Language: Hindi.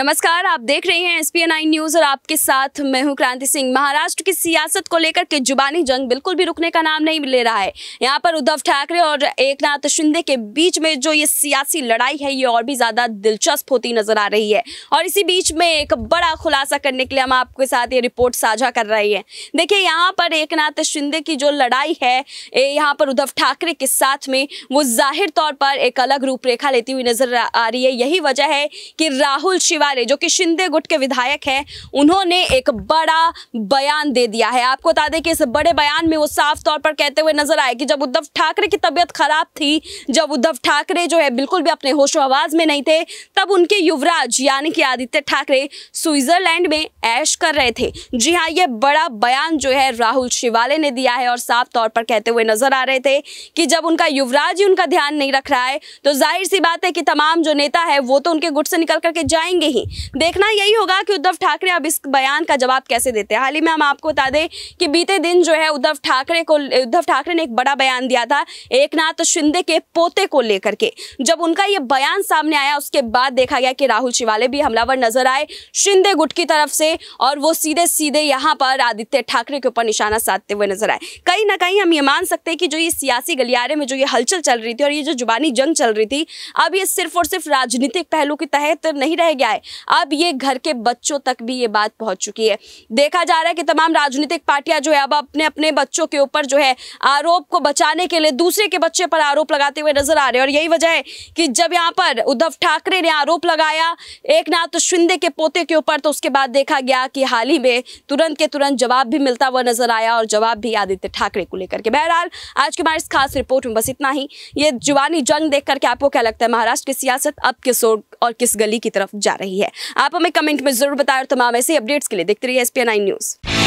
नमस्कार आप देख रहे हैं एस पी न्यूज और आपके साथ मैं हूं क्रांति सिंह महाराष्ट्र की सियासत को लेकर के जुबानी जंग बिल्कुल भी रुकने का नाम नहीं ले रहा है यहां पर उद्धव ठाकरे और एकनाथ शिंदे के बीच में जो ये सियासी लड़ाई है ये और भी ज्यादा दिलचस्प होती नजर आ रही है और इसी बीच में एक बड़ा खुलासा करने के लिए हम आपके साथ ये रिपोर्ट साझा कर रहे हैं देखिये यहाँ पर एक शिंदे की जो लड़ाई है यहाँ पर उद्धव ठाकरे के साथ में वो जाहिर तौर पर एक अलग रूपरेखा लेती हुई नजर आ रही है यही वजह है कि राहुल शिवा हजारे जो कि शिंदे गुट के विधायक हैं उन्होंने एक बड़ा बयान दे दिया है आपको बता दें कि इस बड़े बयान में वो साफ तौर पर कहते हुए नजर आए कि जब उद्धव ठाकरे की तबीयत खराब थी जब उद्धव ठाकरे जो है बिल्कुल भी अपने होशो आवाज में नहीं थे तब उनके युवराज यानी कि आदित्य ठाकरे स्विट्जरलैंड में ऐश कर रहे थे जी हाँ ये बड़ा बयान जो है राहुल शिवाले ने दिया है और साफ तौर पर कहते हुए नजर आ रहे थे कि जब उनका युवराज ही उनका ध्यान नहीं रख रहा है तो जाहिर सी बात है कि तमाम जो नेता है वो तो उनके गुट से निकल करके जाएंगे ही नहीं देखना यही होगा कि उद्धव ठाकरे अब इस बयान का जवाब कैसे देते हैं हाल ही में हम आपको बता दें कि बीते दिन जो है उद्धव ठाकरे को उद्धव ठाकरे ने एक बड़ा बयान दिया था एक शिंदे के पोते को लेकर के जब उनका यह बयान सामने आया उसके बाद देखा गया कि राहुल शिवाले भी हमलावर नजर आए शिंदे गुट की तरफ से और वो सीधे सीधे यहां पर आदित्य ठाकरे के ऊपर निशाना साधते हुए नजर आए कहीं ना कहीं हम ये मान सकते हैं कि जो ये सियासी गलियारे में जो ये हलचल चल रही थी और ये जो जुबानी जंग चल रही थी अब ये सिर्फ और सिर्फ राजनीतिक पहलू के तहत नहीं रह गया है अब ये घर के बच्चों तक भी ये बात पहुंच चुकी है देखा जा रहा है कि तमाम राजनीतिक पार्टियां जो है अब अपने अपने बच्चों के ऊपर जो है आरोप को बचाने के लिए दूसरे के बच्चे पर आरोप लगाते हुए नजर आ रहे हैं और यही वजह है कि जब यहाँ पर उद्धव ठाकरे ने आरोप लगाया एक नाथ शिंदे के पोते के ऊपर तो उसके बाद देखा गया कि हाल ही में तुरंत के तुरंत जवाब भी मिलता हुआ नजर आया और जवाब भी आदित्य ठाकरे को लेकर के बहरहाल आज की हमारे इस खास रिपोर्ट में बस इतना ही ये जुवानी जंग देख करके आपको क्या लगता है महाराष्ट्र की सियासत अब किस ओर और किस गली की तरफ जा रही है आप हमें कमेंट में जरूर बताएं और तमाम ऐसे अपडेट्स के लिए देखते रहिए एस न्यूज़